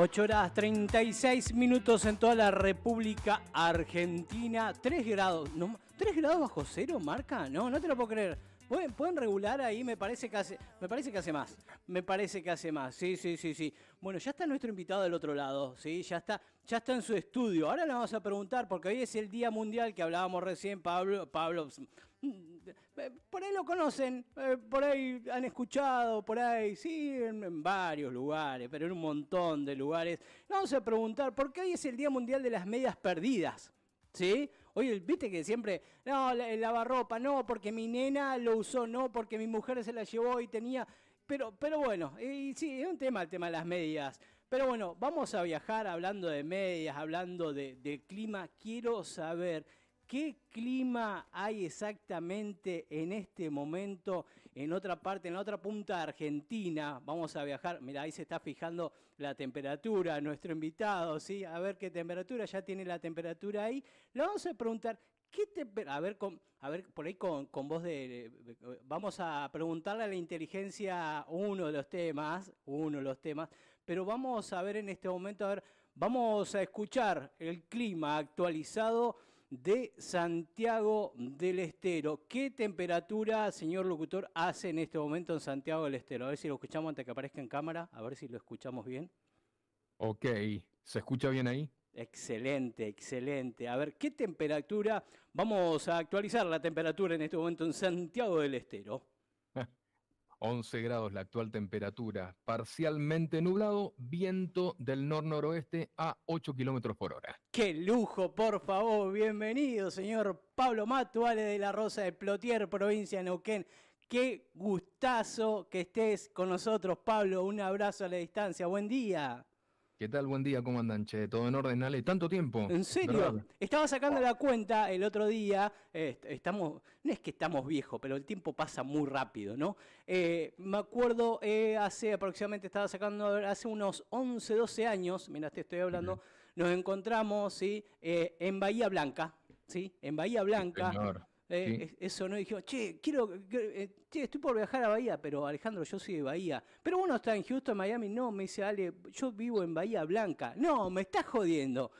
8 horas 36 minutos en toda la República Argentina. 3 grados. ¿3 grados bajo cero marca? No, no te lo puedo creer. ¿Pueden, ¿Pueden, regular ahí, me parece que hace, me parece que hace más. Me parece que hace más. Sí, sí, sí, sí. Bueno, ya está nuestro invitado del otro lado, sí, ya está, ya está en su estudio. Ahora le vamos a preguntar, porque hoy es el Día Mundial que hablábamos recién, Pablo, Pablo Mm, eh, por ahí lo conocen, eh, por ahí han escuchado, por ahí, sí, en, varios lugares, pero en un montón de lugares. Vamos a preguntar, ¿por qué hoy es el Día Mundial de las Medias Perdidas? ¿Sí? Oye, viste que siempre, no, el lavarropa, no, porque mi nena lo usó, no, porque mi mujer se la llevó y tenía. Pero, pero bueno, y sí, es un tema el tema de las medias. Pero bueno, vamos a viajar hablando de medias, hablando de clima. Quiero saber ¿Qué clima hay exactamente en este momento en otra parte, en la otra punta de Argentina? Vamos a viajar, mira, ahí se está fijando la temperatura, nuestro invitado, ¿sí? A ver qué temperatura, ya tiene la temperatura ahí. Le vamos a preguntar, ¿Qué a ver, a ver, por ahí con, con voz de... Vamos a preguntarle a la inteligencia uno de los temas, uno de los temas, pero vamos a ver en este momento, a ver, vamos a escuchar el clima actualizado de Santiago del Estero. ¿Qué temperatura, señor locutor, hace en este momento en Santiago del Estero? A ver si lo escuchamos antes que aparezca en cámara, a ver si lo escuchamos bien. Ok, ¿se escucha bien ahí? Excelente, excelente. A ver, ¿qué temperatura? Vamos a actualizar la temperatura en este momento en Santiago del Estero. 11 grados la actual temperatura, parcialmente nublado, viento del nor-noroeste a 8 kilómetros por hora. ¡Qué lujo, por favor! Bienvenido, señor Pablo Matuales de la Rosa de Plotier, provincia de Neuquén. ¡Qué gustazo que estés con nosotros, Pablo! Un abrazo a la distancia, buen día. ¿Qué tal? Buen día, ¿cómo andan? todo en orden, Ale. Tanto tiempo. ¿En serio? Estaba sacando la cuenta el otro día. estamos, no es que estamos viejos, pero el tiempo pasa muy rápido, ¿no? Eh, me acuerdo eh, hace aproximadamente, estaba sacando hace unos 11, 12 años, mira, te estoy hablando, nos encontramos, ¿sí? Eh, en Bahía Blanca, ¿sí? En Bahía Blanca. Eh, eso no y che, quiero, eh, che, estoy por viajar a Bahía, pero Alejandro, yo soy de Bahía. Pero uno está en Houston, Miami, no, me dice Ale, yo vivo en Bahía Blanca. No, me estás jodiendo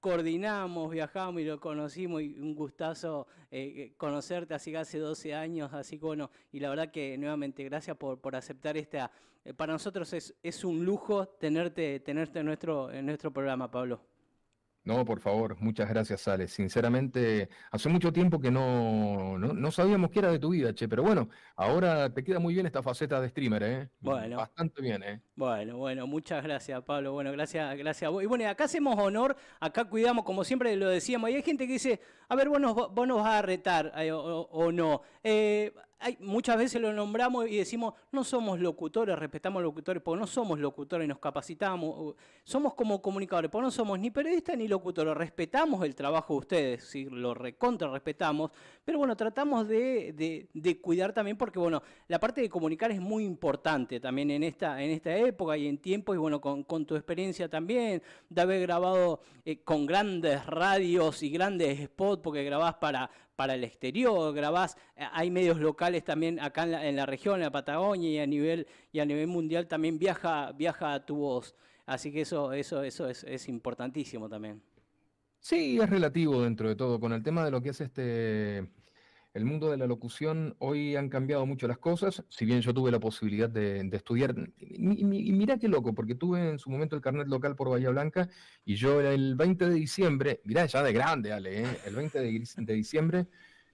coordinamos, viajamos y lo conocimos y un gustazo eh, conocerte así que hace 12 años, así que bueno, y la verdad que nuevamente gracias por, por aceptar esta, para nosotros es, es un lujo tenerte, tenerte en nuestro, en nuestro programa, Pablo. No, por favor, muchas gracias, Alex. Sinceramente, hace mucho tiempo que no, no, sabíamos qué era de tu vida, che, pero bueno, ahora te queda muy bien esta faceta de streamer, ¿eh? Bueno. Bastante bien, ¿eh? Bueno, bueno, muchas gracias, Pablo. Bueno, gracias, gracias a vos. Y bueno, acá hacemos honor, acá cuidamos, como siempre lo decíamos, y hay gente que dice, a ver, vos nos, vas a retar eh, o, no. Eh, muchas veces lo nombramos y decimos, no somos locutores, respetamos locutores, porque no somos locutores, nos capacitamos, somos como comunicadores, porque no somos ni periodistas ni locutores, respetamos el trabajo de ustedes, lo recontra respetamos, pero bueno, tratamos de, cuidar también, porque bueno, la parte de comunicar es muy importante también en esta, en esta época y en tiempo, y bueno, con, tu experiencia también, de haber grabado eh, con grandes radios y grandes spots, porque grabás para, para el exterior, grabás, eh, hay medios locales también acá en la, región, en la Patagonia y a nivel, y a nivel mundial también viaja, viaja a tu voz. Así que eso, eso, eso es, es importantísimo también. Sí, es relativo dentro de todo. Con el tema de lo que es este el mundo de la locución hoy han cambiado mucho las cosas, si bien yo tuve la posibilidad de, estudiar, y, mirá qué loco, porque tuve en su momento el carnet local por Bahía Blanca y yo el 20 de diciembre, mirá ya de grande Ale, ¿eh? el 20 de, diciembre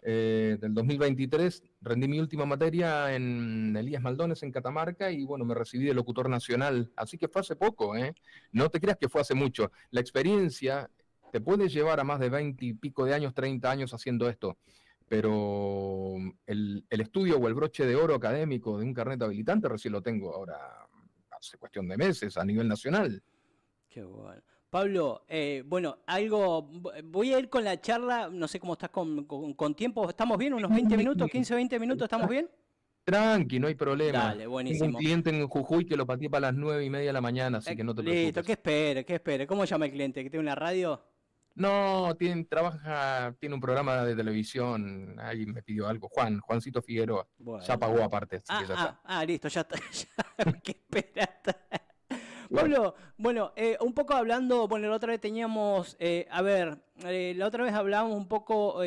eh, del 2023 rendí mi última materia en Elías Maldones, en Catamarca, y bueno, me recibí de locutor nacional, así que fue hace poco, ¿eh? no te creas que fue hace mucho, la experiencia te puede llevar a más de 20 y pico de años, 30 años haciendo esto pero mm, el, estudio o el broche de oro académico de un carnet habilitante recién lo tengo ahora, hace cuestión de meses, a nivel nacional. Qué bueno. Pablo, eh, bueno, algo, eh, voy a ir con la charla, no sé cómo estás con, tiempo, ¿estamos bien? ¿Unos 20 minutos, 15, 20 minutos, estamos bien? Tranqui, no hay problema. Dale, buenísimo. un cliente en Jujuy que lo pateé para las 9 y media de la mañana, así eh, que no te preocupes. Listo, ¿qué espere? que espere? ¿Cómo llama el cliente? ¿Que tiene una radio? No, tiene, trabaja, tiene un programa de televisión. Alguien me pidió algo. Juan, Juancito Figueroa. Ya pagó aparte. ah, ya ah, ah, listo, ya está. Pablo, bueno, eh, un poco hablando, bueno, la otra vez teníamos, eh, a ver, eh, la otra vez hablábamos un poco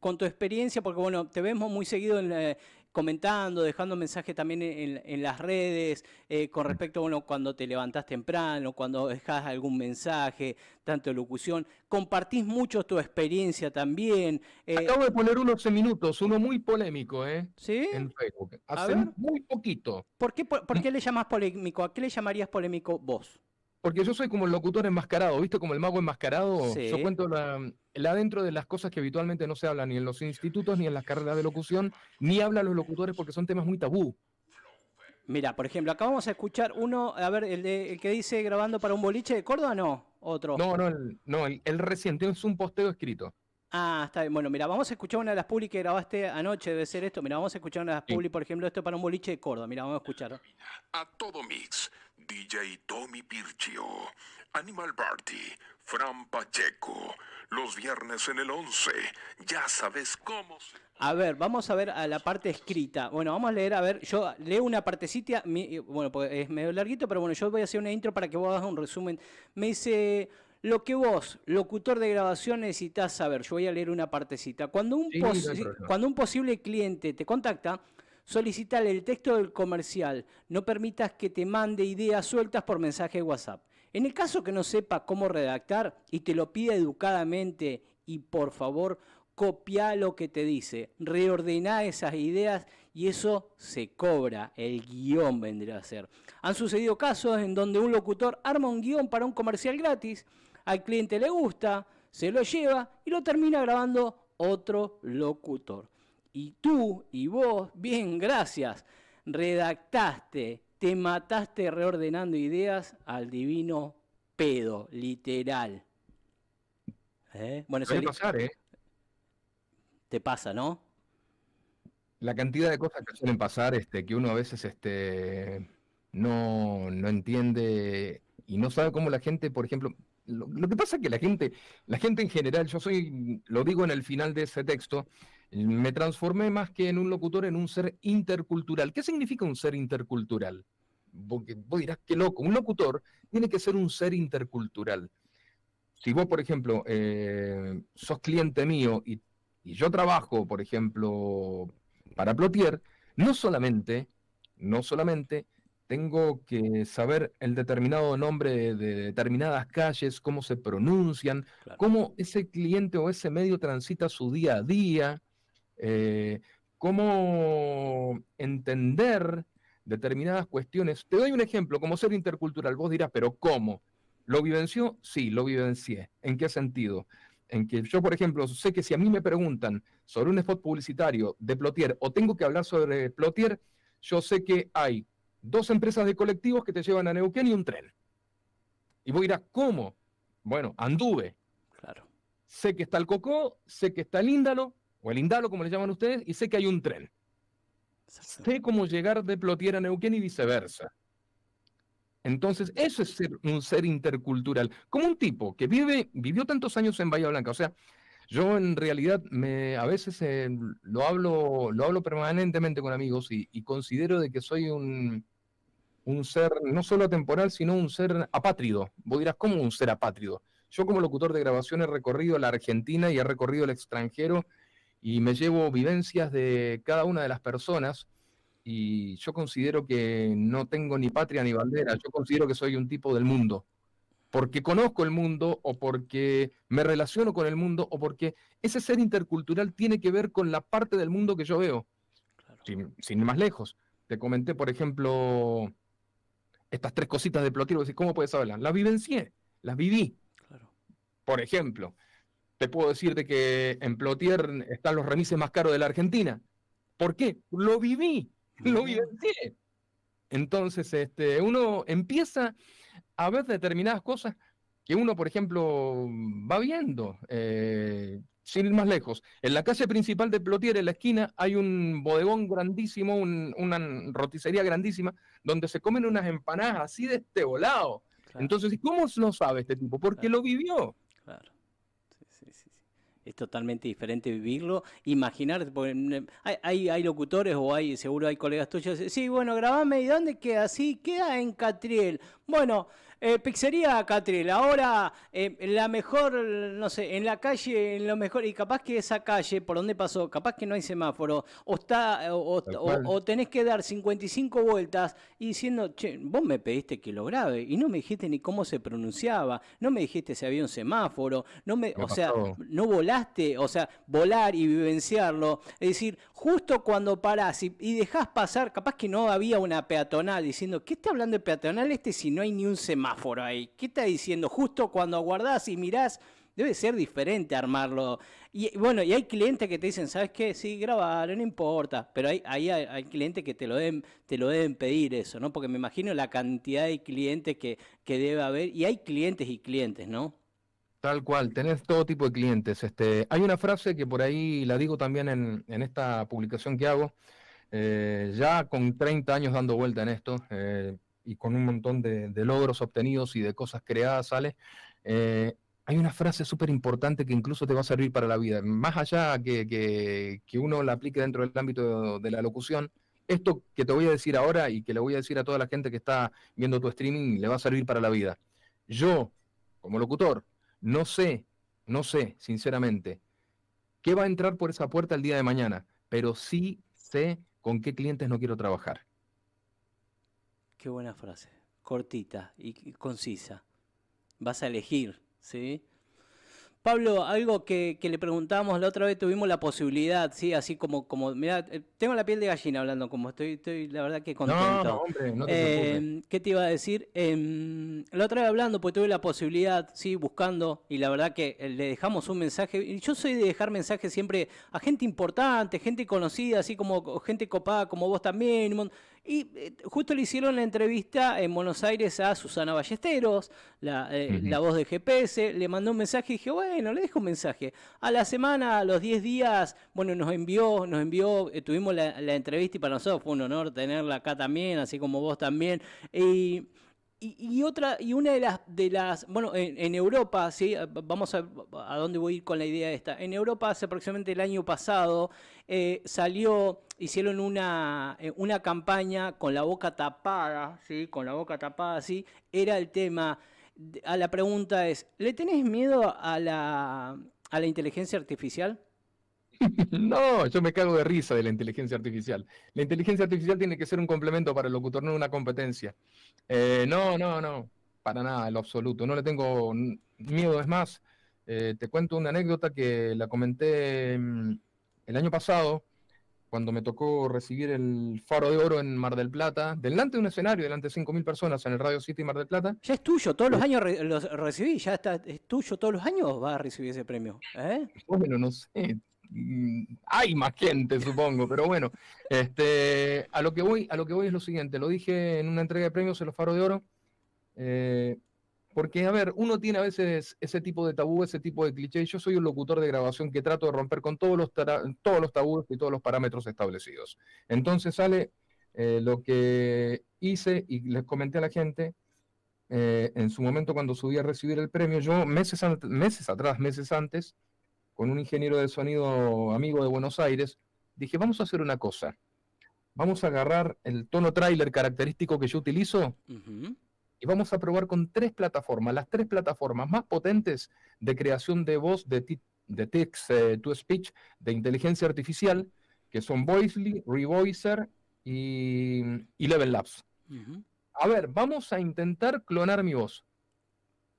con tu experiencia, porque bueno, te vemos muy seguido en, la comentando, dejando mensaje también en, las redes eh, con respecto, a cuando te levantás temprano, cuando dejas algún mensaje, tanto locución. Compartís mucho tu experiencia también. Eh. Acabo de poner unos minutos, uno muy polémico, ¿eh? Sí. En Facebook. Hace muy poquito. ¿Por qué, por, mm. qué le llamas polémico? ¿A qué le llamarías polémico vos? Porque yo soy como el locutor enmascarado, ¿viste? Como el mago enmascarado. Yo cuento la, La adentro de las cosas que habitualmente no se hablan ni en los institutos, ni en las carreras de locución, ni hablan los locutores porque son temas muy tabú. Mira, por ejemplo, acá vamos a escuchar uno, a ver, el, que dice grabando para un boliche de Córdoba, no, otro. No, no, el, no, el, reciente es un posteo escrito. Ah, está bien. Bueno, mira, vamos a escuchar una de las publi que grabaste anoche, debe ser esto. Mira, vamos a escuchar una de las sí. por ejemplo, esto para un boliche de Córdoba. Mira, vamos a escuchar. A todo mix. DJ Tommy Pirchio, Animal Party, Fran Pacheco, los viernes en el 11, ya sabes cómo A ver, vamos a ver a la parte escrita. Bueno, vamos a leer, a ver, yo leo una partecita, eh, bueno, pues, es medio larguito, pero bueno, yo voy a hacer una intro para que vos hagas un resumen. Me dice... Lo que vos, locutor de grabación, necesitas saber, yo voy a leer una partecita. Cuando un, cuando un posible cliente te contacta, Solicítale el texto del comercial. No permitas que te mande ideas sueltas por mensaje de WhatsApp. En el caso que no sepa cómo redactar y te lo pida educadamente y por favor copia lo que te dice, reordena esas ideas y eso se cobra, el guión vendría a ser. Han sucedido casos en donde un locutor arma un guión para un comercial gratis, al cliente le gusta, se lo lleva y lo termina grabando otro locutor y tú y vos, bien, gracias, redactaste, te mataste reordenando ideas al divino pedo, literal. ¿Eh? Bueno, Puede pasar, ¿eh? Te pasa, ¿no? La cantidad de cosas que suelen pasar, este, que uno a veces este, no, entiende y no sabe cómo la gente, por ejemplo, lo, que pasa es que la gente, la gente en general, yo soy, lo digo en el final de ese texto, me transformé más que en un locutor, en un ser intercultural. ¿Qué significa un ser intercultural? Porque vos dirás, que loco, un locutor tiene que ser un ser intercultural. Si vos, por ejemplo, eh, sos cliente mío y, yo trabajo, por ejemplo, para Plotier, no solamente, no solamente tengo que saber el determinado nombre de determinadas calles, cómo se pronuncian, cómo ese cliente o ese medio transita su día a día, eh, cómo entender determinadas cuestiones. Te doy un ejemplo, como ser intercultural, vos dirás, pero ¿cómo? ¿Lo vivenció? Sí, lo vivencié. ¿En qué sentido? En que yo, por ejemplo, sé que si a mí me preguntan sobre un spot publicitario de Plotier o tengo que hablar sobre Plotier, yo sé que hay dos empresas de colectivos que te llevan a Neuquén y un tren. Y vos dirás, ¿cómo? Bueno, anduve. Claro. Sé que está el Cocó, sé que está el Índalo, o el Indalo, como le llaman ustedes, y sé que hay un tren. Sé cómo llegar de Plotier a Neuquén y viceversa. Entonces, eso es ser un ser intercultural. Como un tipo que vive, vivió tantos años en Bahía Blanca. O sea, yo en realidad me, a veces eh, lo, hablo, lo hablo permanentemente con amigos y, considero de que soy un, un, ser no solo temporal sino un ser apátrido. Vos dirás, ¿cómo un ser apátrido? Yo como locutor de grabación he recorrido la Argentina y he recorrido el extranjero y me llevo vivencias de cada una de las personas y yo considero que no tengo ni patria ni bandera, yo considero que soy un tipo del mundo, porque conozco el mundo o porque me relaciono con el mundo o porque ese ser intercultural tiene que ver con la parte del mundo que yo veo, sin, ir más lejos. Te comenté, por ejemplo, estas tres cositas de Plotino, ¿cómo puedes hablar? Las vivencié, las viví, por ejemplo. Te puedo decir de que en Plotier están los remises más caros de la Argentina. ¿Por qué? Lo viví, lo viví. Entonces, este, uno empieza a ver determinadas cosas que uno, por ejemplo, va viendo. Eh, sin ir más lejos, en la calle principal de Plotier, en la esquina, hay un bodegón grandísimo, una roticería grandísima, donde se comen unas empanadas así de este volado. Entonces, ¿cómo lo sabe este tipo? Porque lo vivió. Claro es totalmente diferente vivirlo. Imaginar, mm, hay, hay, locutores o hay, seguro hay colegas tuyos, sí, bueno, grabame, ¿y dónde queda? Sí, queda en Catriel. Bueno, eh, pizzería Catril, ahora eh, la mejor, no sé, en la calle, en lo mejor, y capaz que esa calle, por donde pasó, capaz que no hay semáforo, o, está, o, tenés que dar 55 vueltas y diciendo, che, vos me pediste que lo grabe y no me dijiste ni cómo se pronunciaba, no me dijiste si había un semáforo, no me, o sea, no volaste, o sea, volar y vivenciarlo, es decir, justo cuando parás y, y dejás pasar, capaz que no había una peatonal diciendo, ¿qué está hablando de peatonal este si no hay ni un semáforo? por ahí. ¿Qué está diciendo? Justo cuando guardás y mirás, debe ser diferente armarlo. Y bueno, y hay clientes que te dicen, ¿sabes qué? Sí, grabar, no importa. Pero hay, ahí hay, clientes que te lo, deben, te lo deben pedir eso, ¿no? Porque me imagino la cantidad de clientes que, que debe haber. Y hay clientes y clientes, ¿no? Tal cual, tenés todo tipo de clientes. Este, hay una frase que por ahí la digo también en, esta publicación que hago, eh, ya con 30 años dando vuelta en esto, eh, y con un montón de, logros obtenidos y de cosas creadas, sale. Eh, hay una frase súper importante que incluso te va a servir para la vida. Más allá que, que, uno la aplique dentro del ámbito de la locución, esto que te voy a decir ahora y que le voy a decir a toda la gente que está viendo tu streaming le va a servir para la vida. Yo, como locutor, no sé, no sé, sinceramente, qué va a entrar por esa puerta el día de mañana, pero sí sé con qué clientes no quiero trabajar. Qué buena frase. Cortita y concisa. Vas a elegir, ¿sí? Pablo, algo que, le preguntamos la otra vez, tuvimos la posibilidad, ¿sí? Así como, como mira, eh, tengo la piel de gallina hablando, como estoy, estoy la verdad que contento. No, hombre, no te em, ¿Qué te iba a decir? Em, la otra vez hablando, pues tuve la posibilidad, ¿sí? Buscando, y la verdad que eh, le dejamos un mensaje. Y yo soy de dejar mensajes siempre a gente importante, gente conocida, así como gente copada, como vos también. Y eh, justo le hicieron la entrevista en Buenos Aires a Susana Ballesteros, la, eh, voz de GPS, le mandó un mensaje y dije, bueno, le dejo un mensaje. A la semana, a los 10 días, bueno, nos envió, nos envió, eh, tuvimos la, la, entrevista y para nosotros fue un honor tenerla acá también, así como vos también. Y y, otra, y una de las, de las bueno, en, Europa, ¿sí? Ah, vamos a, a, dónde voy a ir con la idea de esta. En Europa, hace aproximadamente el año pasado, eh, salió, hicieron eh, una, campaña con la boca tapada, ¿sí? con la boca tapada, ¿sí? era el tema, a la pregunta es, ¿le tenés miedo a la, a la inteligencia artificial? No, yo me cago de risa de la inteligencia artificial. La inteligencia artificial tiene que ser un complemento para el locutor, no una competencia. Eh, no, no, no, para nada, en lo absoluto. No le tengo miedo, es más. Eh, te cuento una anécdota que la comenté mm, el año pasado, cuando me tocó recibir el Faro de Oro en Mar del Plata, delante de un escenario, delante de 5.000 personas en el Radio City Mar del Plata. Ya es tuyo, todos los eh. años lo recibí, ya está, es tuyo todos los años va a recibir ese premio. Bueno, no sé, Mm, hay más gente, supongo, pero bueno, este, a lo que voy, a lo que voy es lo siguiente, lo dije en una entrega de premios en los Faros de Oro, eh, porque, a ver, uno tiene a veces ese tipo de tabú, ese tipo de cliché. Yo soy un locutor de grabación que trato de romper con todos los, todos los tabúes y todos los parámetros establecidos. Entonces sale eh, lo que hice y les comenté a la gente eh, en su momento cuando subí a recibir el premio. Yo meses, meses atrás, meses antes, con un ingeniero de sonido amigo de Buenos Aires, dije, vamos a hacer una cosa. Vamos a agarrar el tono trailer característico que yo utilizo y vamos a probar con tres plataformas, las tres plataformas más potentes de creación de voz de, de text eh, to speech de inteligencia artificial, que son Voicely, Revoicer y, Level Labs. A ver, vamos a intentar clonar mi voz.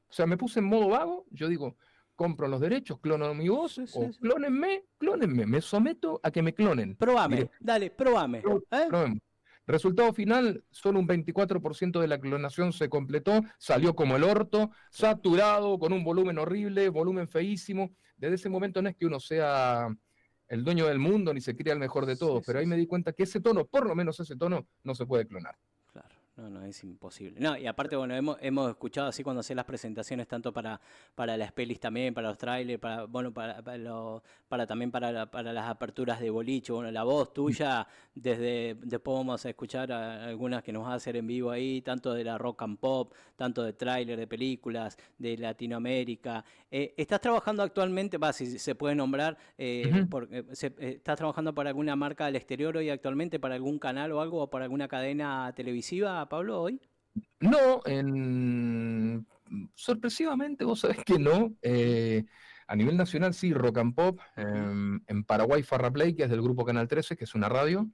O sea, me puse en modo vago, yo digo, compro los derechos, clono mi voz, clónenme, clónenme, me someto a que me clonen. Probame, dale, probame. ¿eh? Resultado final, solo un 24% de la clonación se completó, salió como el orto, saturado, con un volumen horrible, volumen feísimo. Desde ese momento no es que uno sea el dueño del mundo ni se crea el mejor de todos, pero ahí me di cuenta que ese tono, por lo menos ese tono, no se puede clonar. No, no, es imposible. No, y aparte, bueno, hemos, hemos escuchado así cuando hacés las presentaciones, tanto para, para las pelis también, para los trailers, para, bueno, para, para, para también para, para las aperturas de boliche, bueno, la voz tuya, desde, después vamos a escuchar algunas que nos va a hacer en vivo ahí, tanto de la rock and pop, tanto de tráiler de películas, de Latinoamérica. Eh, ¿Estás trabajando actualmente, va, si se puede nombrar, eh, porque, eh, ¿estás trabajando para alguna marca del exterior hoy actualmente, para algún canal o algo, o para alguna cadena televisiva? Pablo, hoy? No, en... sorpresivamente vos sabés que no. Eh, a nivel nacional sí, Rock and Pop. Em, en Paraguay, Farra Play, que es del grupo Canal 13, que es una radio,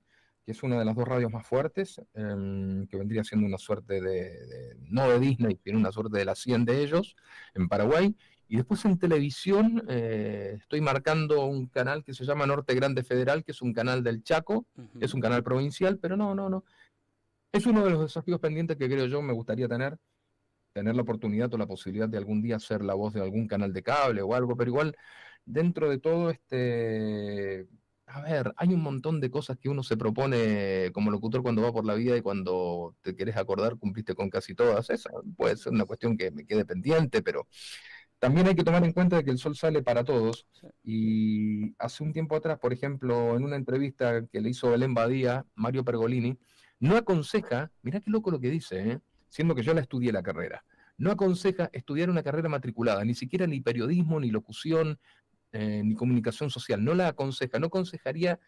que es una de las dos radios más fuertes, em, que vendría siendo una suerte de, no de Disney, tiene una suerte de la 100 de ellos, en Paraguay. Y después en televisión eh, estoy marcando un canal que se llama Norte Grande Federal, que es un canal del Chaco, es un canal provincial, pero no, no, no. Es uno de los desafíos pendientes que creo yo me gustaría tener, tener la oportunidad o la posibilidad de algún día ser la voz de algún canal de cable o algo, pero igual dentro de todo este... A ver, hay un montón de cosas que uno se propone como locutor cuando va por la vida y cuando te querés acordar cumpliste con casi todas. Esa puede ser una cuestión que me quede pendiente, pero también hay que tomar en cuenta que el sol sale para todos. Y hace un tiempo atrás, por ejemplo, en una entrevista que le hizo Belén Badía, Mario Pergolini, no aconseja, mirá qué loco lo que dice, ¿eh? siendo que yo la estudié la carrera, no aconseja estudiar una carrera matriculada, ni siquiera ni periodismo, ni locución, eh, ni comunicación social, no la aconseja, no aconsejaría,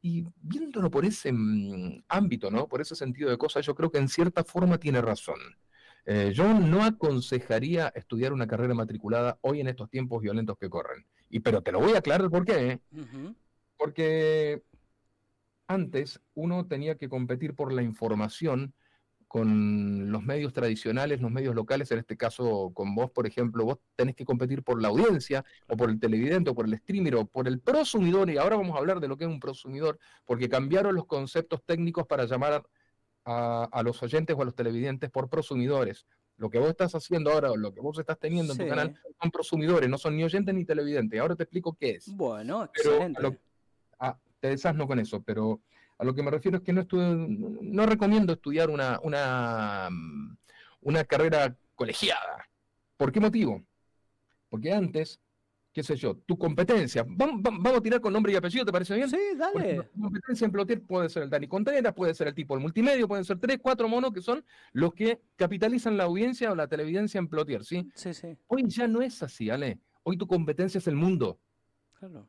y viéndolo por ese mm, ámbito, ¿no? por ese sentido de cosas, yo creo que en cierta forma tiene razón. Eh, yo no aconsejaría estudiar una carrera matriculada hoy en estos tiempos violentos que corren. Y pero te lo voy a aclarar por qué. Porque antes uno tenía que competir por la información con los medios tradicionales, los medios locales, en este caso con vos, por ejemplo, vos tenés que competir por la audiencia, o por el televidente, o por el streamer, o por el prosumidor, y ahora vamos a hablar de lo que es un prosumidor, porque cambiaron los conceptos técnicos para llamar a, los oyentes o a los televidentes por prosumidores. Lo que vos estás haciendo ahora, o lo que vos estás teniendo en tu canal, son prosumidores, no son ni oyentes ni televidentes. Ahora te explico qué es. Bueno, excelente te desasno con eso, pero a lo que me refiero es que no, no recomiendo estudiar una, una, mm, una carrera colegiada. ¿Por qué motivo? Porque antes, qué sé yo, tu competencia, vamos, a tirar con nombre y apellido, ¿te parece bien? Sí, dale. tu competencia en Plotier puede ser el Dani Contreras, puede ser el tipo del multimedio, pueden ser tres, cuatro monos que son los que capitalizan la audiencia o la televidencia en Plotier, ¿sí? Sí, sí. Hoy ya no es así, Ale. Hoy tu competencia es el mundo. Claro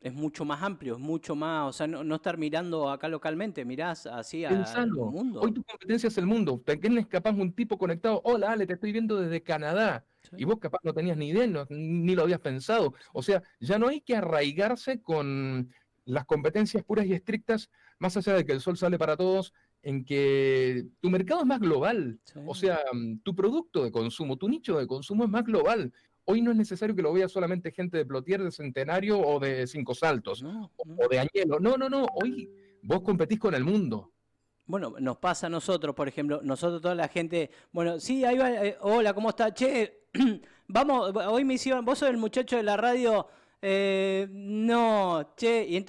es mucho más amplio, es mucho más, o sea, no, estar mirando acá localmente, mirás así al mundo. Hoy tu competencia es el mundo, te es capaz un tipo conectado, hola Ale, te estoy viendo desde Canadá, y vos capaz no tenías ni idea, ni lo habías pensado. O sea, ya no hay que arraigarse con las competencias puras y estrictas, más allá de que el sol sale para todos, en que tu mercado es más global, o sea, mm, tu producto de consumo, tu nicho de consumo es más global Hoy no es necesario que lo vea solamente gente de Plotier, de Centenario o de Cinco Saltos o de Añelo. No, no, no. Hoy vos competís con el mundo. Bueno, nos pasa a nosotros, por ejemplo, nosotros toda la gente, bueno, sí, ahí va, eh, hola, ¿cómo está? Che, vamos, hoy me hicieron, vos sos el muchacho de la radio eh, no, che, y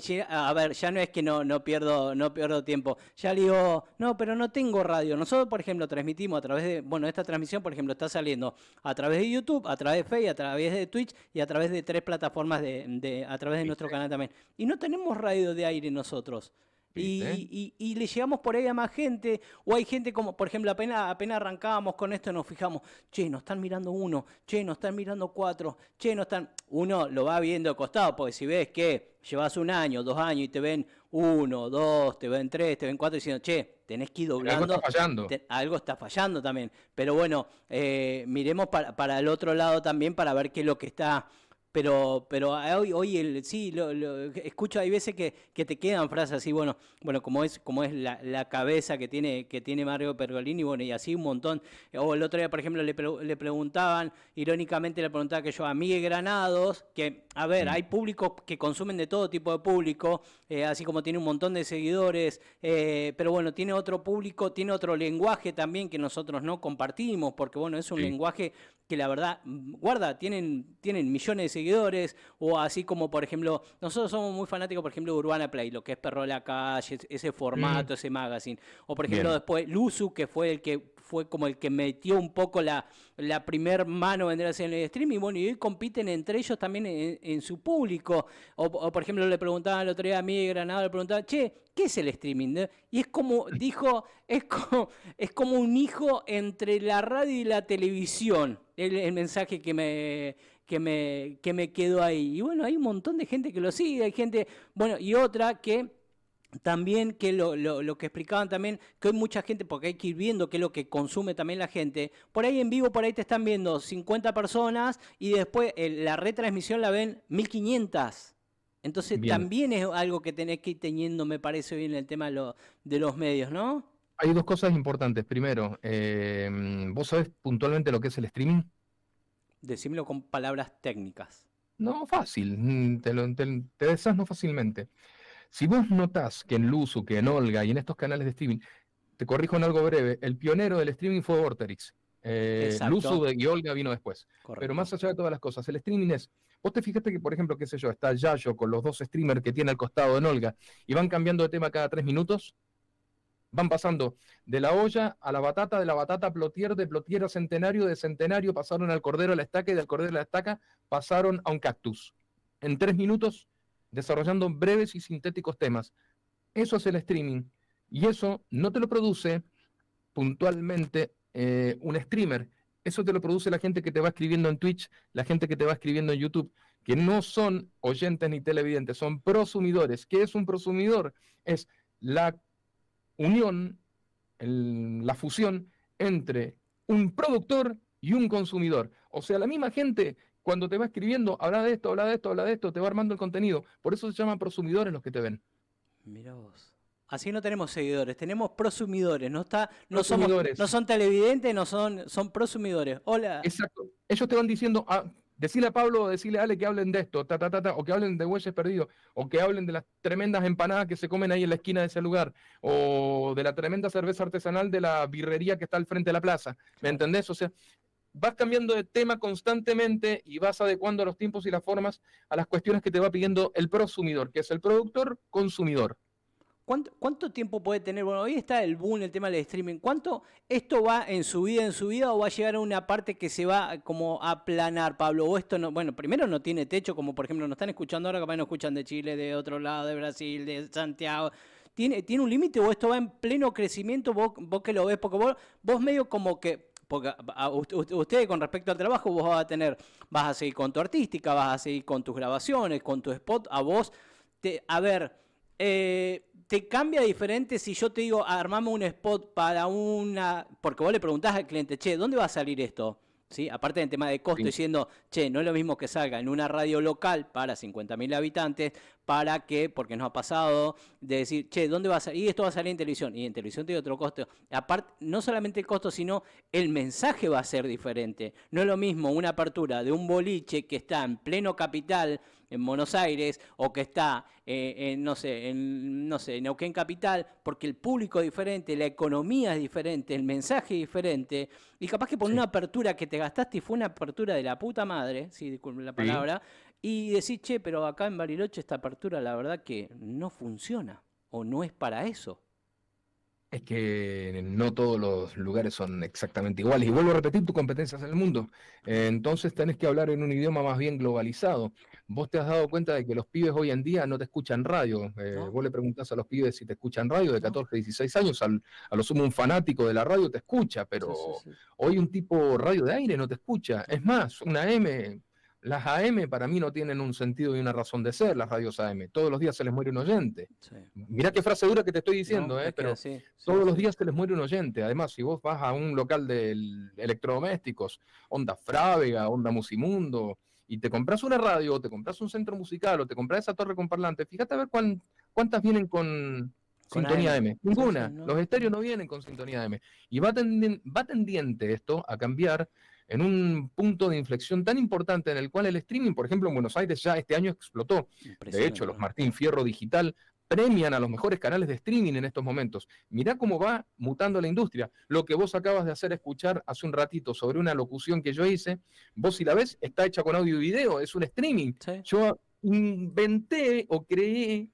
ya a ver, ya no es que no, no, pierdo, no pierdo tiempo. Ya le digo, no, pero no tengo radio. Nosotros, por ejemplo, transmitimos a través de, bueno, esta transmisión, por ejemplo, está saliendo a través de YouTube, a través de Facebook, a través de Twitch y a través de tres plataformas de, a través de nuestro canal también. Y no tenemos radio de aire nosotros. Y, y, le llegamos por ahí a más gente, o hay gente como, por ejemplo, apenas, apenas arrancábamos con esto, nos fijamos, che, nos están mirando uno, che, nos están mirando cuatro, che, nos están... Uno lo va viendo de costado, porque si ves que llevas un año, dos años y te ven uno, dos, te ven tres, te ven cuatro, diciendo, che, tenés que ir doblando. Algo está fallando. algo está fallando también. Pero bueno, eh, miremos para, para el otro lado también para ver qué es lo que está pero, pero hoy, hoy el, sí, lo, escucho, hay veces que, te quedan frases así, bueno, bueno, como es, como es la, cabeza que tiene, que tiene Mario Pergolini, bueno, y así un montón. O el otro día, por ejemplo, le, le preguntaban, irónicamente le preguntaba que yo a Miguel Granados, que, a ver, mm. hay públicos que consumen de todo tipo de público, eh, así como tiene un montón de seguidores, eh, pero bueno, tiene otro público, tiene otro lenguaje también que nosotros no compartimos, porque bueno, es un lenguaje que la verdad, mm, guarda, tienen, tienen millones de seguidores seguidores, o así como, por ejemplo, nosotros somos muy fanáticos, por ejemplo, de Urbana Play, lo que es Perro la Calle, ese formato, mm. ese magazine. O, por ejemplo, después Luzu, que fue el que fue como el que metió un poco la, la primer mano vendrá en el streaming y bueno, y hoy compiten entre ellos también en, su público. O, por ejemplo, le preguntaba el otro día a mí de Granada, le preguntaba che, ¿qué es el streaming? Y es como, dijo, es como, es como un hijo entre la radio y la televisión. el mensaje que me, que me, que me quedo ahí. Y bueno, hay un montón de gente que lo sigue, hay gente, bueno, y otra que también que lo, lo, lo, que explicaban también, que hay mucha gente, porque hay que ir viendo qué es lo que consume también la gente, por ahí en vivo, por ahí te están viendo 50 personas y después eh, la retransmisión la ven 1500. Entonces también es algo que tenés que ir teniendo, me parece, bien el tema de, de los medios, ¿no? Hay dos cosas importantes. Primero, eh, ¿vos sabés puntualmente lo que es el streaming? Decímelo con palabras técnicas. No, fácil, mm, te, lo, te, fácilmente. Si vos notás que en Luzu, que en Olga y en estos canales de streaming, te corrijo en algo breve, el pionero del streaming fue Vorterix. Eh, Luzu y Olga vino después. Pero más allá de todas las cosas, el streaming es. Vos te fijaste que, por ejemplo, qué sé yo, está Yayo con los dos streamers que tiene al costado en Olga y van cambiando de tema cada tres minutos. Van pasando de la olla a la batata, de la batata a plotier, de plotier a centenario, de centenario pasaron al cordero a la estaca y del cordero a la estaca pasaron a un cactus. En tres minutos, desarrollando breves y sintéticos temas. Eso es el streaming. Y eso no te lo produce puntualmente eh, un streamer. Eso te lo produce la gente que te va escribiendo en Twitch, la gente que te va escribiendo en YouTube, que no son oyentes ni televidentes, son prosumidores. ¿Qué es un prosumidor? Es la unión, la fusión entre un productor y un consumidor. O sea, la misma gente cuando te va escribiendo, habla de esto, habla de esto, habla de esto, te va armando el contenido. Por eso se llaman prosumidores los que te ven. Mira vos. Así no tenemos seguidores, tenemos prosumidores, no está, no no son televidentes, no son, son prosumidores. Hola. Exacto. Ellos te van diciendo, ah, Decirle a Pablo, decirle a Ale que hablen de esto, ta, ta, ta, o que hablen de Hueyes perdidos, o que hablen de las tremendas empanadas que se comen ahí en la esquina de ese lugar, o de la tremenda cerveza artesanal de la birrería que está al frente de la plaza. ¿Me entendés? O sea, vas cambiando de tema constantemente y vas adecuando los tiempos y las formas a las cuestiones que te va pidiendo el prosumidor, que es el productor consumidor. ¿Cuánto, tiempo puede tener? Bueno, hoy está el boom, el tema del streaming. ¿Cuánto esto va en su vida en vida o va a llegar a una parte que se va como a aplanar, Pablo? O esto no, bueno, primero no tiene techo, como por ejemplo nos están escuchando ahora, capaz nos escuchan de Chile, de otro lado, de Brasil, de Santiago. ¿Tiene, tiene un límite o esto va en pleno crecimiento? Vos, vos que lo ves, porque vos, vos medio como que porque usted con respecto al trabajo vos vas a tener, vas a seguir con tu artística, vas a seguir con tus grabaciones, con tu spot, a vos, a ver, eh, te cambia diferente si yo te digo, armamos un spot para una... Porque vos le preguntás al cliente, che, ¿dónde va a salir esto? ¿Sí? Aparte del tema de costo, diciendo, che, no es lo mismo que salga en una radio local para 50.000 habitantes, para que, porque nos ha pasado, de decir, che, ¿dónde va a salir? Y esto va a salir en televisión. Y en televisión tiene otro costo. Aparte, no solamente el costo, sino el mensaje va a ser diferente. No es lo mismo una apertura de un boliche que está en pleno capital, en Buenos Aires, o que está, eh, en, no sé, en, no sé, en Neuquén Capital, porque el público es diferente, la economía es diferente, el mensaje es diferente. Y capaz que por una apertura que te gastaste y fue una apertura de la puta madre, si sí, disculpen la palabra, y decís, che, pero acá en Bariloche esta apertura la verdad que no funciona o no es para eso. Es que no todos los lugares son exactamente iguales. Y vuelvo a repetir, tu competencias en el mundo. Entonces tenés que hablar en un idioma más bien globalizado. Vos te has dado cuenta de que los pibes hoy en día no te escuchan radio. Eh, vos le preguntás a los pibes si te escuchan radio de 14, 16 años. a lo sumo un fanático de la radio te escucha, pero hoy un tipo radio de aire no te escucha. Es más, una M las AM para mí no tienen un sentido y una razón de ser, las radios AM. Todos los días se les muere un oyente. Mirá qué frase dura que te estoy diciendo, ¿eh? pero todos los días se les muere un oyente. Además, si vos vas a un local de electrodomésticos, Onda Frávega, Onda Musimundo, y te compras una radio, o te compras un centro musical, o te compras esa torre con parlante, fíjate a ver cuántas vienen con, sintonía AM. Ninguna. Los estéreos no vienen con sintonía AM. Y va, va tendiente esto a cambiar en un punto de inflexión tan importante en el cual el streaming, por ejemplo, en Buenos Aires ya este año explotó. De hecho, los Martín Fierro Digital premian a los mejores canales de streaming en estos momentos. Mirá cómo va mutando la industria. Lo que vos acabas de hacer escuchar hace un ratito sobre una locución que yo hice, vos si la ves, está hecha con audio y video, es un streaming. Yo inventé o creé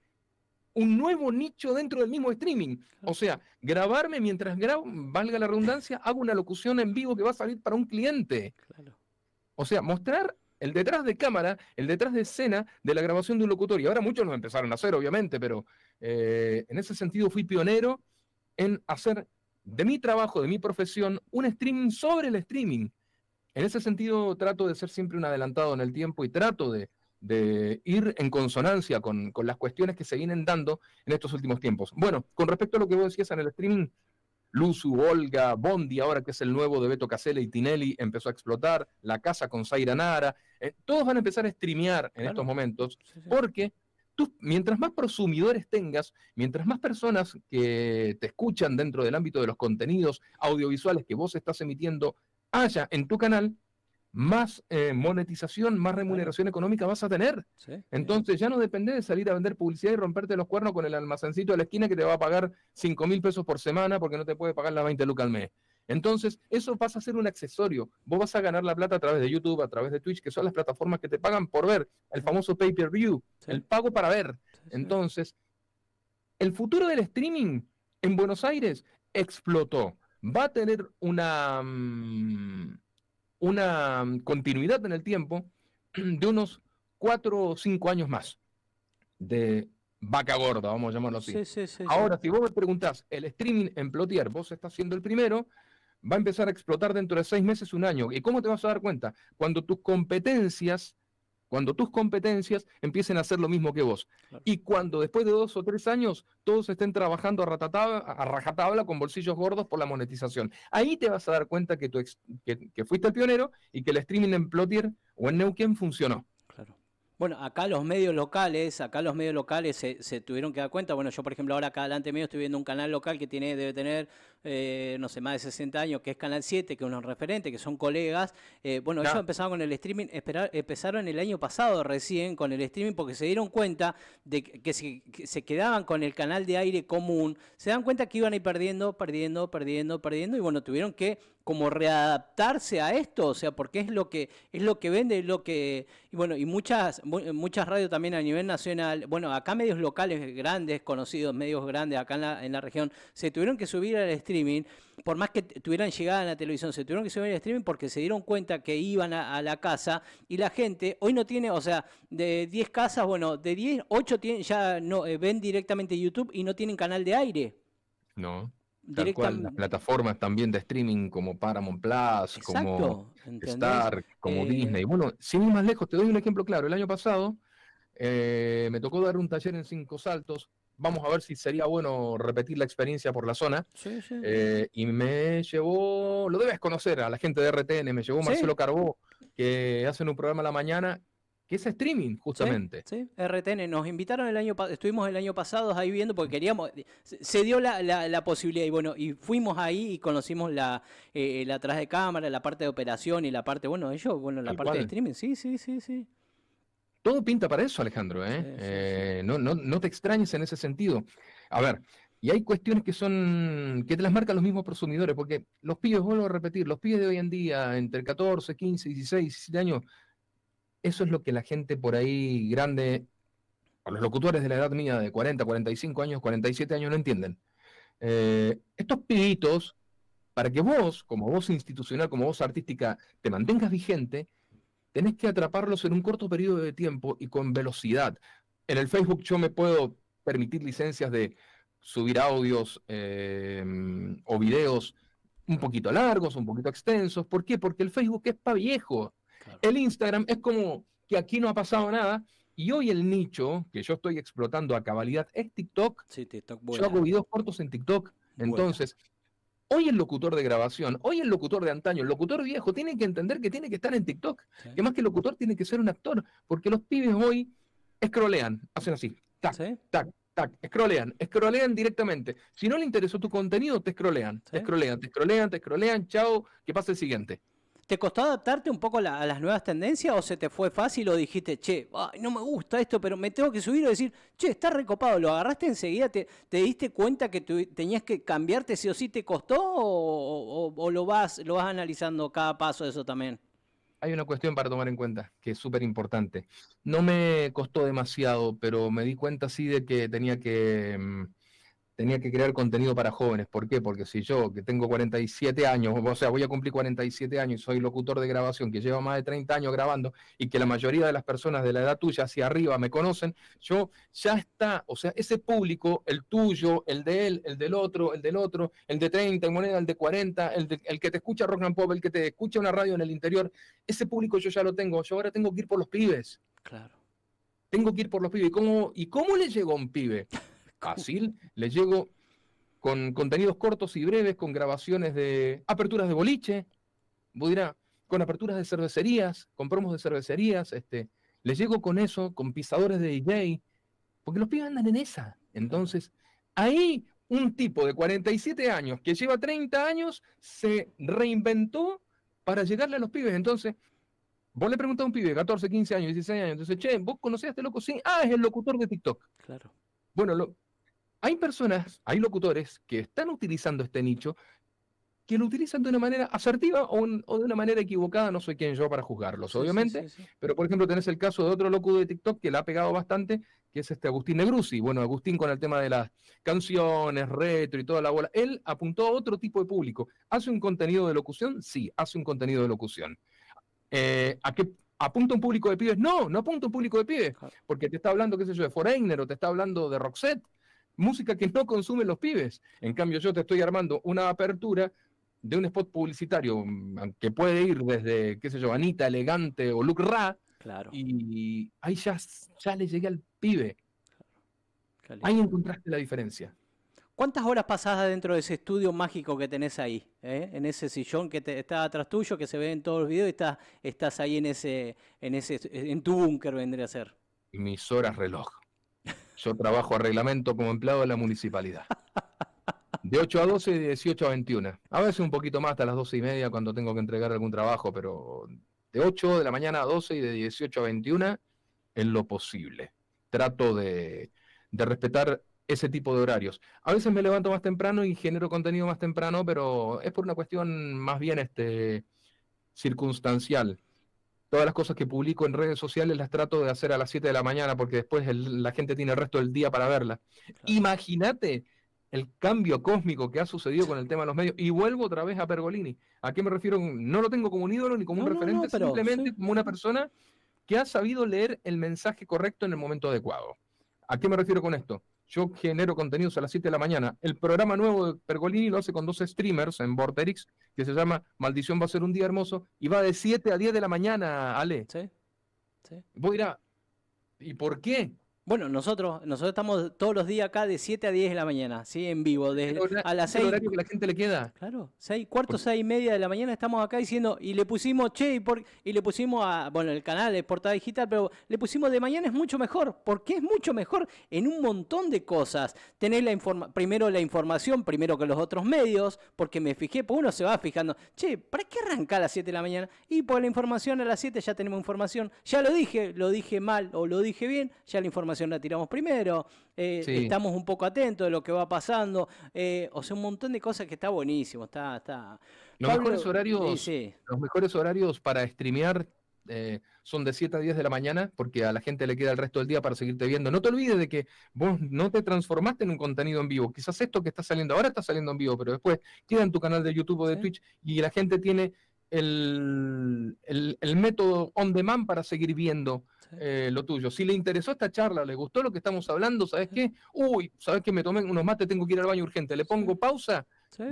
un nuevo nicho dentro del mismo streaming. O sea, grabarme mientras grabo, valga la redundancia, hago una locución en vivo que va a salir para un cliente. O sea, mostrar el detrás de cámara, el detrás de escena de la grabación de un locutor. Y ahora muchos lo empezaron a hacer, obviamente, pero eh, en ese sentido fui pionero en hacer de mi trabajo, de mi profesión, un streaming sobre el streaming. En ese sentido trato de ser siempre un adelantado en el tiempo y trato de de ir en consonancia con, las cuestiones que se vienen dando en estos últimos tiempos. Bueno, con respecto a lo que vos decías en el streaming, Luzu, Olga, Bondi, ahora que es el nuevo de Beto Casella y Tinelli, empezó a explotar, La Casa con Zaira Nara, eh, todos van a empezar a streamear en estos momentos, porque tú, mientras más prosumidores tengas, mientras más personas que te escuchan dentro del ámbito de los contenidos audiovisuales que vos estás emitiendo haya en tu canal, más eh, monetización, más remuneración económica vas a tener. Entonces ya no depende de salir a vender publicidad y romperte los cuernos con el almacencito de la esquina que te va a pagar 5 mil pesos por semana porque no te puede pagar la 20 lucas al mes. Entonces, eso vas a ser un accesorio. Vos vas a ganar la plata a través de YouTube, a través de Twitch, que son las plataformas que te pagan por ver, el famoso pay-per-view, el pago para ver. Entonces, el futuro del streaming en Buenos Aires explotó. Va a tener una... Mm, una mm, continuidad en el tiempo de unos cuatro o cinco años más de vaca gorda, vamos a llamarlo así. Ahora, si vos me preguntás, el streaming en Plotier, vos estás siendo el primero, va a empezar a explotar dentro de seis meses, un año. ¿Y cómo te vas a dar cuenta? Cuando tus competencias cuando tus competencias empiecen a hacer lo mismo que vos. Y cuando después de dos o tres años todos estén trabajando a, a rajatabla con bolsillos gordos por la monetización. Ahí te vas a dar cuenta que, tu que, fuiste el pionero y que el streaming en Plotier o en Neuquén funcionó. Claro. Bueno, acá los medios locales, acá los medios locales se, tuvieron que dar cuenta. Bueno, yo por ejemplo ahora acá delante mío estoy viendo un canal local que tiene, debe tener eh, no sé, más de 60 años, que es Canal 7, que es un referente, que son colegas. Eh, bueno, ellos empezaron con el streaming, empezaron el año pasado recién con el streaming porque se dieron cuenta de que, si, se quedaban con el canal de aire común, se dan cuenta que iban a ir perdiendo, perdiendo, perdiendo, perdiendo, y bueno, tuvieron que como readaptarse a esto, o sea, porque es lo que es lo que vende, es lo que y bueno, y muchas muchas radios también a nivel nacional, bueno, acá medios locales grandes, conocidos, medios grandes acá en la, en la región, se tuvieron que subir al streaming por más que tuvieran llegada a la televisión, se tuvieron que subir al streaming porque se dieron cuenta que iban a, la casa y la gente hoy no tiene, o sea, de 10 casas, bueno, de 10, 8 ya no, eh, ven directamente YouTube y no tienen canal de aire. No. Tal cual, las plataformas también de streaming como Paramount Plus, como Star, como eh, Disney. Bueno, sin ir más lejos, te doy un ejemplo claro. El año pasado eh, me tocó dar un taller en Cinco Saltos vamos a ver si sería bueno repetir la experiencia por la zona. Sí, sí. Eh, y me llevó, lo debes conocer a la gente de RTN, me llevó Marcelo Carbó, que hacen un programa a la mañana que es streaming, justamente. Sí, RTN. Nos invitaron el año pasado, estuvimos el año pasado ahí viendo porque queríamos, se dio la, posibilidad y bueno, y fuimos ahí y conocimos la, eh, atrás de cámara, la parte de operación y la parte, bueno, ellos, bueno, la parte de streaming, sí, sí, sí, sí. Todo pinta para eso, Alejandro. ¿eh? Eh, no, te extrañes en ese sentido. A ver, y hay cuestiones que son que te las marcan los mismos prosumidores, porque los pibes, vuelvo a repetir, los pibes de hoy en día, entre 14, 15, 16, 17 años, eso es lo que la gente por ahí grande, o los locutores de la edad mía de 40, 45 años, 47 años no entienden. Eh, estos pibitos, para que vos, como voz institucional, como voz artística, te mantengas vigente, tenés que atraparlos en un corto periodo de tiempo y con velocidad. En el Facebook yo me puedo permitir licencias de subir audios eh, o videos un poquito largos, un poquito extensos. ¿Por qué? Porque el Facebook es para viejo. El Instagram es como que aquí no ha pasado nada. Y hoy el nicho que yo estoy explotando a cabalidad es TikTok. Yo hago videos cortos en TikTok. Entonces, Hoy el locutor de grabación, hoy el locutor de antaño, el locutor viejo, tiene que entender que tiene que estar en TikTok. Que más que el locutor tiene que ser un actor, porque los pibes hoy escrolean, hacen así, tac, tac, tac, escrolean, escrolean directamente. Si no le interesó tu contenido, te escrolean, te escrolean, te escrolean, te escrolean, chao, que pase el siguiente. ¿Te costó adaptarte un poco a las nuevas tendencias o se te fue fácil o dijiste, che, no me gusta esto, pero me tengo que subir o decir, che, está recopado, lo agarraste enseguida, te, diste cuenta que tenías que cambiarte sí o sí, te costó o, lo, vas, lo vas analizando cada paso de eso también? Hay una cuestión para tomar en cuenta que es súper importante. No me costó demasiado, pero me di cuenta sí de que tenía que... Mm, tenía que crear contenido para jóvenes. ¿Por qué? Porque si yo, que tengo 47 años, o sea, voy a cumplir 47 años y soy locutor de grabación que lleva más de 30 años grabando y que la mayoría de las personas de la edad tuya hacia arriba me conocen, yo ya está, o sea, ese público, el tuyo, el de él, el del otro, el del otro, el de 30, el moneda, de 40, el, que te escucha rock and pop, el que te escucha una radio en el interior, ese público yo ya lo tengo, yo ahora tengo que ir por los pibes. Claro. Tengo que ir por los pibes. ¿Y cómo, y cómo le llegó a un pibe? Fácil. le llego con contenidos cortos y breves, con grabaciones de aperturas de boliche, con aperturas de cervecerías, con promos de cervecerías, este, le llego con eso, con pisadores de DJ, porque los pibes andan en esa. Entonces, ahí un tipo de 47 años que lleva 30 años se reinventó para llegarle a los pibes. Entonces, vos le preguntas a un pibe 14, 15 años, 16 años, entonces, che, ¿vos conocías a este loco? Sí, ah, es el locutor de TikTok. Claro. Bueno, lo, hay personas, hay locutores que están utilizando este nicho que lo utilizan de una manera asertiva o, de una manera equivocada, no soy quien yo para juzgarlos, obviamente, pero por ejemplo tenés el caso de otro loco de TikTok que le ha pegado bastante, que es este Agustín Negruzzi, bueno, Agustín con el tema de las canciones, retro y toda la bola, él apuntó a otro tipo de público, ¿hace un contenido de locución? Sí, hace un contenido de locución. Eh, ¿A apunta un público de pibes? No, no apunta un público de pibes, porque te está hablando, qué sé yo, de Foreigner o te está hablando de Roxette, música que no consumen los pibes. En cambio, yo te estoy armando una apertura de un spot publicitario mm, que puede ir desde, qué sé yo, Anita Elegante o Luke Ra. Claro. Y ahí ya, ya le llegué al pibe. Ahí encontraste la diferencia. ¿Cuántas horas pasadas dentro de ese estudio mágico que tenés ahí? Eh? En ese sillón que está atrás tuyo, que se ve en todos los videos y estás ahí en ese, en ese, en tu búnker vendría a ser. Mis horas reloj. Yo trabajo a reglamento como empleado de la municipalidad. De 8 a 12 y de 18 a 21. A veces un poquito más hasta las 12 y media cuando tengo que entregar algún trabajo, pero de 8 de la mañana a 12 y de 18 a 21 en lo posible. Trato de, respetar ese tipo de horarios. A veces me levanto más temprano y genero contenido más temprano, pero es por una cuestión más bien este, circunstancial todas las cosas que publico en redes sociales las trato de hacer a las 7 de la mañana porque después la gente tiene el resto del día para verlas. Imagínate el cambio cósmico que ha sucedido con el tema de los medios. Y vuelvo otra vez a Pergolini. ¿A qué me refiero? No lo tengo como un ídolo ni como un referente, simplemente como una persona que ha sabido leer el mensaje correcto en el momento adecuado. ¿A qué me refiero con esto? Yo genero contenidos a las 7 de la mañana. El programa nuevo de Pergolini lo hace con dos streamers en Vorterix, que se llama Maldición va a ser un día hermoso, y va de 7 a 10 de la mañana, Ale. Sí. sí. ir a... ¿y por qué? Bueno, nosotros, nosotros estamos todos los días acá de 7 a 10 de la mañana, ¿sí? En vivo, desde a las 6. la gente le queda? Claro, 6, cuarto, seis y media de la mañana estamos acá diciendo, y le pusimos, che, y, por, y le pusimos a, bueno, el canal de Portada Digital, pero le pusimos de mañana es mucho mejor, porque es mucho mejor en un montón de cosas. Tener la informa, primero la información, primero que los otros medios, porque me fijé, pues uno se va fijando, che, ¿para qué arrancar a las 7 de la mañana? Y por la información a las 7 ya tenemos información, ya lo dije, lo dije mal o lo dije bien, ya la información la tiramos primero, eh, estamos un poco atentos de lo que va pasando, eh, o sea, un montón de cosas que está buenísimo, está... está... Los, mejores horarios, los mejores horarios para streamear eh, son de 7 a 10 de la mañana, porque a la gente le queda el resto del día para seguirte viendo. No te olvides de que vos no te transformaste en un contenido en vivo. Quizás esto que está saliendo ahora está saliendo en vivo, pero después queda en tu canal de YouTube o de Twitch y la gente tiene el, método on demand para seguir viendo eh, lo tuyo. Si le interesó esta charla, le gustó lo que estamos hablando, ¿sabes qué? Uy, ¿sabes qué? Me tomé unos mates, tengo que ir al baño urgente. Le pongo pausa,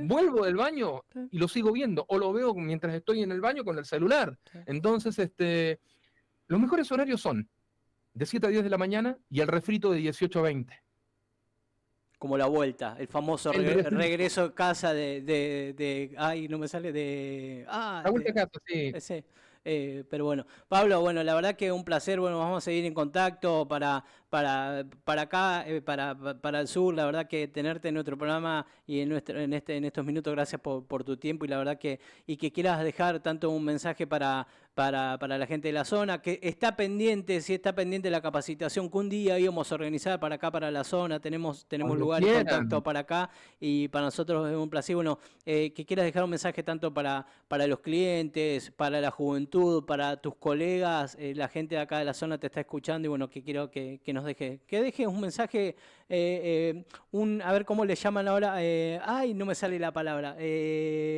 vuelvo del baño y lo sigo viendo. O lo veo mientras estoy en el baño con el celular. Entonces, este, los mejores horarios son de 7 a 10 de la mañana y el refrito de 18 a 20 como la vuelta, el famoso regreso a casa de, de, Ay, no me sale de... Ah, la vuelta sí. Eh, pero bueno, Pablo, bueno, la verdad que un placer, bueno, vamos a seguir en contacto para, para, para acá, eh, para, el sur, la verdad que tenerte en nuestro programa y en nuestro, en este, en estos minutos, gracias por, por tu tiempo y la verdad que, y que quieras dejar tanto un mensaje para para, la gente de la zona, que está pendiente, si está pendiente la capacitación que un día íbamos a organizar para acá, para la zona, tenemos, tenemos lugar contacto para acá y para nosotros es un placer, bueno, eh, que quieras dejar un mensaje tanto para, para los clientes, para la juventud, para tus colegas, eh, la gente de acá de la zona te está escuchando y bueno, que quiero que, que nos deje, que dejes un mensaje eh, eh, un, a ver cómo le llaman ahora, eh, ay, no me sale la palabra,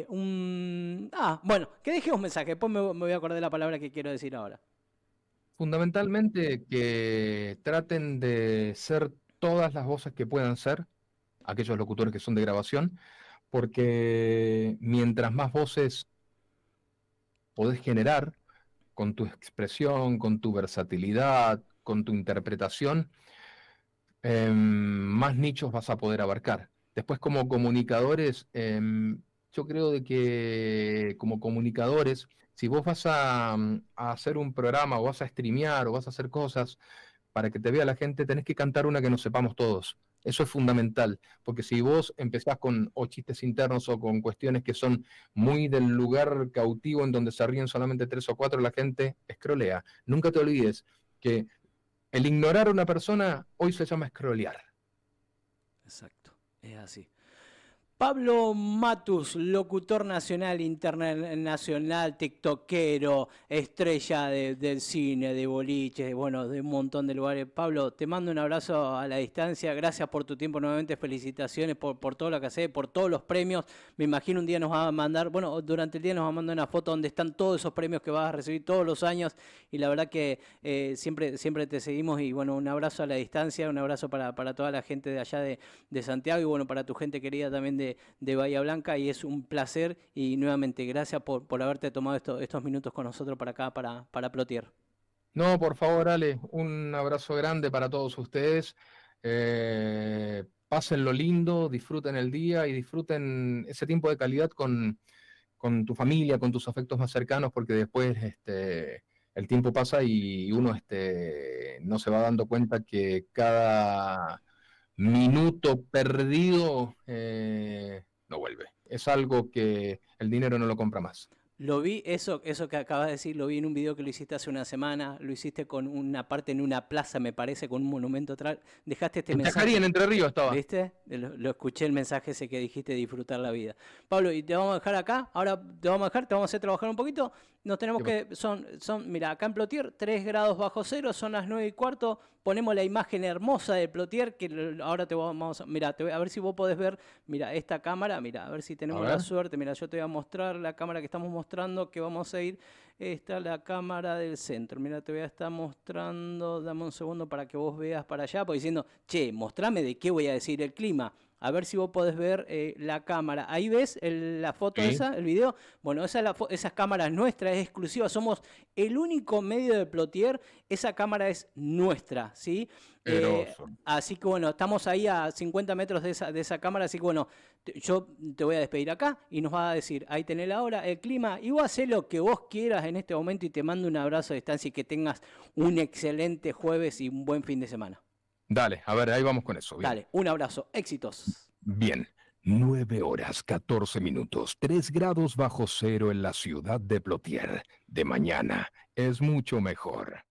un, ah, bueno, que deje un mensaje, después me, me voy a acordar de la palabra que quiero decir ahora. Fundamentalmente que traten de ser todas las voces que puedan ser, aquellos locutores que son de grabación, porque mientras más voces podés generar con tu expresión, con tu versatilidad, con tu interpretación, Em, más nichos vas a poder abarcar. Después como comunicadores, em, yo creo de que como comunicadores, si vos vas mm, a, hacer un programa o vas a streamear o vas a hacer cosas para que te vea la gente, tenés que cantar una que nos sepamos todos. Eso es fundamental, porque si vos empezás con chistes internos o con cuestiones que son muy del lugar cautivo en donde se ríen solamente tres o cuatro, la gente escrolea. Nunca te olvides que el ignorar a una persona hoy se llama escrolear. Exacto, es así. Pablo Matus, locutor nacional, internacional, tiktokero, estrella del cine, de boliches, bueno, de un montón de lugares. Pablo, te mando un abrazo a la distancia, gracias por tu tiempo nuevamente, felicitaciones por, todo lo que haces, por todos los premios. Me imagino un día nos va a mandar, bueno, durante el día nos va a mandar una foto donde están todos esos premios que vas a recibir todos los años y la verdad que eh, siempre, siempre te seguimos y bueno, un abrazo a la distancia, un abrazo para, toda la gente de allá de Santiago y bueno, para tu gente querida también de de, Bahía Blanca y es un placer y nuevamente gracias por, por haberte tomado estos minutos con nosotros para acá, para, para Plotier. No, por favor, Ale, un abrazo grande para todos ustedes. Eh, pasen lo lindo, disfruten el día y disfruten ese tiempo de calidad con, tu familia, con tus afectos más cercanos, porque después este, el tiempo pasa y uno este, no se va dando cuenta que cada minuto perdido eh, no vuelve. Es algo que el dinero no lo compra más. Lo vi, eso, eso que acabas de decir, lo vi en un video que lo hiciste hace una semana, lo hiciste con una parte en una plaza, me parece, con un monumento atrás. Dejaste este mensaje. en Entre Ríos estaba. ¿Viste? Eh, lo, escuché el mensaje ese que dijiste, disfrutar la vida. Pablo, y te vamos a dejar acá, ahora te vamos a dejar, te vamos a hacer trabajar un poquito. Nos tenemos que, son, son, mira, acá en Plotier, 3 grados bajo cero, son las 9 y cuarto, ponemos la imagen hermosa de Plotier, que ahora te vamos a, mira, a ver si vos podés ver, mira, esta cámara, mira, a ver si tenemos la suerte, mira, yo te voy a mostrar la cámara que estamos mostrando, que vamos a ir está la cámara del centro. Mira, te voy a estar mostrando, dame un segundo para que vos veas para allá, pues diciendo, che, mostrame de qué voy a decir el clima. A ver si vos podés ver eh, la cámara. Ahí ves la foto esa, el video. Bueno, esa, esas cámaras nuestras, es exclusiva. Somos el único medio de Plotier. Esa cámara es nuestra, ¿sí? Eh, así que bueno, estamos ahí a 50 metros de esa, cámara. Así que bueno, yo te voy a despedir acá y nos va a decir, ahí tenés la hora, el clima, y vos haces lo que vos quieras en este momento y te mando un abrazo a distancia y que tengas un excelente jueves y un buen fin de semana. Dale, a ver, ahí vamos con eso. Dale, un abrazo, éxitos. Bien. 9 horas 14 minutos, 3 grados bajo cero en la ciudad de Plotier. De mañana es mucho mejor.